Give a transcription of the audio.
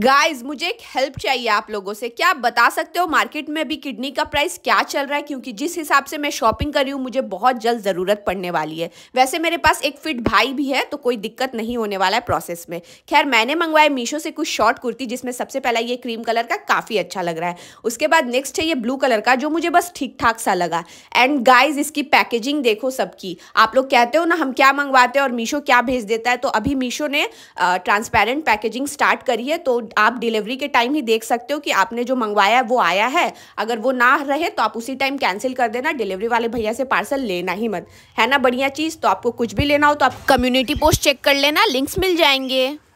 guys मुझे एक help चाहिए आप लोगों से क्या आप बता सकते हो मार्केट में अभी किडनी का प्राइस क्या चल रहा है क्योंकि जिस हिसाब से मैं शॉपिंग कर रही हूँ मुझे बहुत जल्द ज़रूरत पड़ने वाली है वैसे मेरे पास एक फिट भाई भी है तो कोई दिक्कत नहीं होने वाला है प्रोसेस में खैर मैंने मंगवाया मीशो से कुछ शॉर्ट कुर्ती जिसमें सबसे पहला ये क्रीम कलर का काफ़ी अच्छा लग रहा है उसके बाद नेक्स्ट है ये ब्लू कलर का जो मुझे बस ठीक ठाक सा लगा एंड गाइज इसकी पैकेजिंग देखो सबकी आप लोग कहते हो ना हम क्या मंगवाते हैं और मीशो क्या भेज देता है तो अभी मीशो ने ट्रांसपेरेंट पैकेजिंग स्टार्ट करी है तो आप डिलीवरी के टाइम ही देख सकते हो कि आपने जो मंगवाया है वो आया है अगर वो ना रहे तो आप उसी टाइम कैंसिल कर देना डिलीवरी वाले भैया से पार्सल लेना ही मत है ना बढ़िया चीज़ तो आपको कुछ भी लेना हो तो आप कम्युनिटी पोस्ट चेक कर लेना लिंक्स मिल जाएंगे